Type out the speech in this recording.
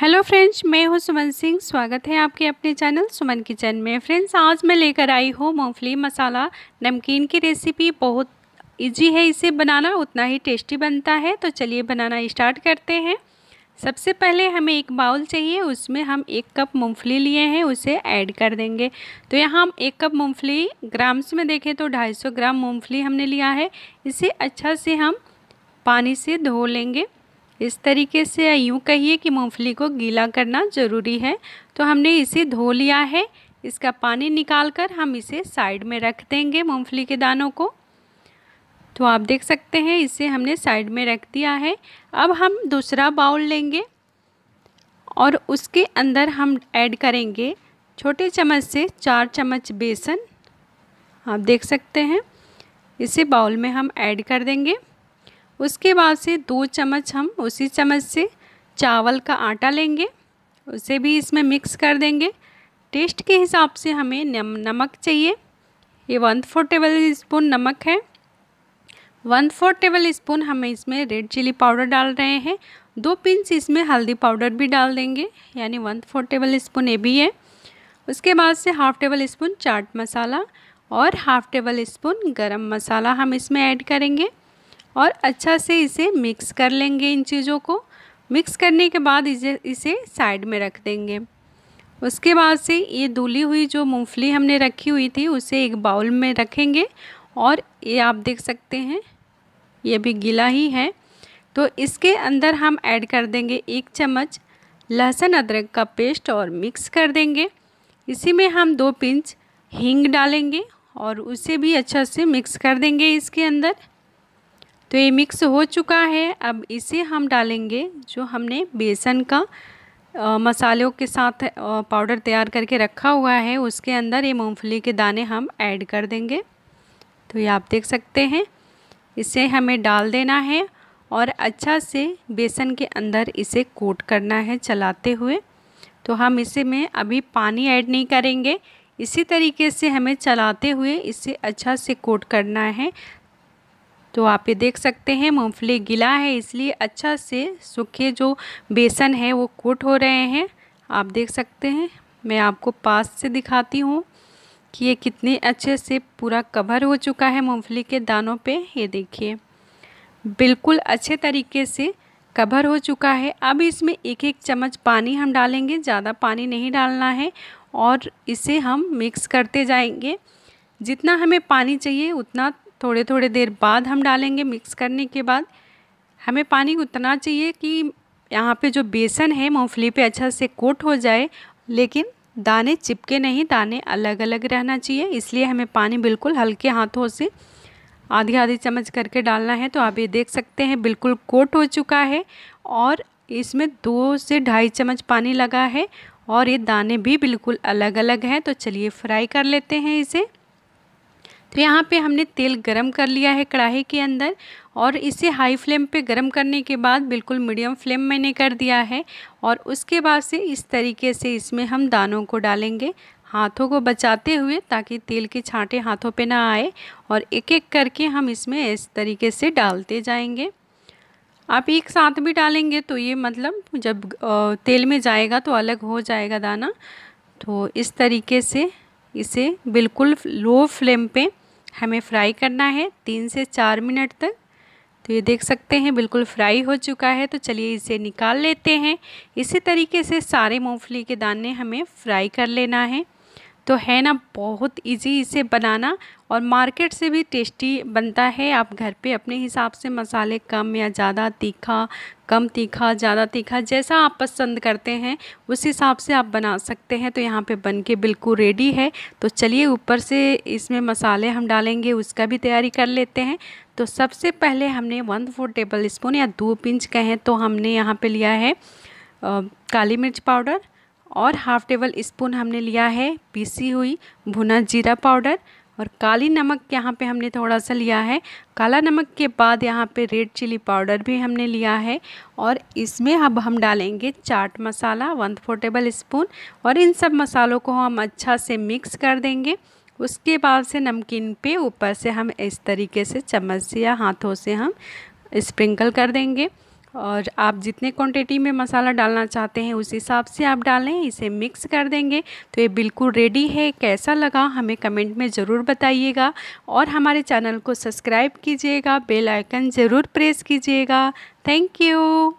hello friends मैं हूं सुमन सिंह स्वागत है आपके अपने चैनल सुमन किचन में फ्रेंड्स आज मैं लेकर आई हूं मूंगफली मसाला नमकीन की रेसिपी बहुत इजी है इसे बनाना उतना ही टेस्टी बनता है तो चलिए बनाना स्टार्ट करते हैं सबसे पहले हमें एक बाउल चाहिए उसमें हम एक कप मूंगफली लिए हैं उसे ऐड कर देंगे तो यहाँ हम एक कप मूँगफली ग्राम्स में देखें तो ढाई ग्राम मूँगफली हमने लिया है इसे अच्छा से हम पानी से धो लेंगे इस तरीके से यूँ कहिए कि मूँगफली को गीला करना ज़रूरी है तो हमने इसे धो लिया है इसका पानी निकाल कर हम इसे साइड में रख देंगे मूँगफली के दानों को तो आप देख सकते हैं इसे हमने साइड में रख दिया है अब हम दूसरा बाउल लेंगे और उसके अंदर हम ऐड करेंगे छोटे चम्मच से चार चम्मच बेसन आप देख सकते हैं इसे बाउल में हम ऐड कर देंगे उसके बाद से दो चम्मच हम उसी चम्मच से चावल का आटा लेंगे उसे भी इसमें मिक्स कर देंगे टेस्ट के हिसाब से हमें नम नमक चाहिए ये वन फोर टेबल स्पून नमक है वन फोर टेबल स्पून हम इसमें रेड चिली पाउडर डाल रहे हैं दो पिंच इसमें हल्दी पाउडर भी डाल देंगे यानी वन फोर टेबल स्पून ये भी है उसके बाद से half table spoon chaat masala और हाफ़ टेबल स्पून गरम मसाला हम इसमें ऐड करेंगे और अच्छा से इसे मिक्स कर लेंगे इन चीज़ों को मिक्स करने के बाद इसे इसे साइड में रख देंगे उसके बाद से ये धुली हुई जो मूंगफली हमने रखी हुई थी उसे एक बाउल में रखेंगे और ये आप देख सकते हैं ये भी गीला ही है तो इसके अंदर हम ऐड कर देंगे एक चम्मच लहसुन अदरक का पेस्ट और मिक्स कर देंगे इसी में हम दो पिंच हींग डालेंगे और उसे भी अच्छा से मिक्स कर देंगे इसके अंदर तो ये मिक्स हो चुका है अब इसे हम डालेंगे जो हमने बेसन का आ, मसालों के साथ आ, पाउडर तैयार करके रखा हुआ है उसके अंदर ये मूंगफली के दाने हम ऐड कर देंगे तो ये आप देख सकते हैं इसे हमें डाल देना है और अच्छा से बेसन के अंदर इसे कोट करना है चलाते हुए तो हम इसे में अभी पानी ऐड नहीं करेंगे इसी तरीके से हमें चलाते हुए इसे अच्छा से कोट करना है तो आप ये देख सकते हैं मूँगफली गीला है इसलिए अच्छा से सूखे जो बेसन है वो कोट हो रहे हैं आप देख सकते हैं मैं आपको पास से दिखाती हूँ कि ये कितने अच्छे से पूरा कवर हो चुका है मूँगफली के दानों पे ये देखिए बिल्कुल अच्छे तरीके से कवर हो चुका है अब इसमें एक एक चम्मच पानी हम डालेंगे ज़्यादा पानी नहीं डालना है और इसे हम मिक्स करते जाएंगे जितना हमें पानी चाहिए उतना थोड़े थोड़े देर बाद हम डालेंगे मिक्स करने के बाद हमें पानी उतना चाहिए कि यहाँ पे जो बेसन है मूँगफली पे अच्छा से कोट हो जाए लेकिन दाने चिपके नहीं दाने अलग अलग रहना चाहिए इसलिए हमें पानी बिल्कुल हल्के हाथों से आधी आधी चम्मच करके डालना है तो आप ये देख सकते हैं बिल्कुल कोट हो चुका है और इसमें दो से ढाई चम्मच पानी लगा है और ये दाने भी बिल्कुल अलग अलग हैं तो चलिए फ्राई कर लेते हैं इसे तो यहाँ पे हमने तेल गरम कर लिया है कढ़ाई के अंदर और इसे हाई फ्लेम पे गरम करने के बाद बिल्कुल मीडियम फ्लेम मैंने कर दिया है और उसके बाद से इस तरीके से इसमें हम दानों को डालेंगे हाथों को बचाते हुए ताकि तेल के छांटे हाथों पे ना आए और एक एक करके हम इसमें इस तरीके से डालते जाएंगे आप एक साथ भी डालेंगे तो ये मतलब जब तेल में जाएगा तो अलग हो जाएगा दाना तो इस तरीके से इसे बिल्कुल लो फ्लेम पे हमें फ्राई करना है तीन से चार मिनट तक तो ये देख सकते हैं बिल्कुल फ्राई हो चुका है तो चलिए इसे निकाल लेते हैं इसी तरीके से सारे मूँगफली के दाने हमें फ्राई कर लेना है तो है ना बहुत इजी इसे बनाना और मार्केट से भी टेस्टी बनता है आप घर पे अपने हिसाब से मसाले कम या ज़्यादा तीखा कम तीखा ज़्यादा तीखा जैसा आप पसंद करते हैं उस हिसाब से आप बना सकते हैं तो यहाँ पे बन के बिल्कुल रेडी है तो चलिए ऊपर से इसमें मसाले हम डालेंगे उसका भी तैयारी कर लेते हैं तो सबसे पहले हमने वन फोर टेबल स्पून या दो पिंच कहें तो हमने यहाँ पर लिया है आ, काली मिर्च पाउडर और हाफ टेबल स्पून हमने लिया है पीसी हुई भुना जीरा पाउडर और काली नमक यहाँ पे हमने थोड़ा सा लिया है काला नमक के बाद यहाँ पे रेड चिली पाउडर भी हमने लिया है और इसमें अब हम डालेंगे chaat masala one four table spoon और इन सब मसालों को हम अच्छा से मिक्स कर देंगे उसके बाद से नमकीन पे ऊपर से हम इस तरीके से चम्मच से या हाथों से हम स्प्रिंकल कर देंगे और आप जितने क्वांटिटी में मसाला डालना चाहते हैं उस हिसाब से आप डालें इसे मिक्स कर देंगे तो ये बिल्कुल रेडी है कैसा लगा हमें कमेंट में ज़रूर बताइएगा और हमारे चैनल को सब्सक्राइब कीजिएगा बेल आइकन ज़रूर प्रेस कीजिएगा थैंक यू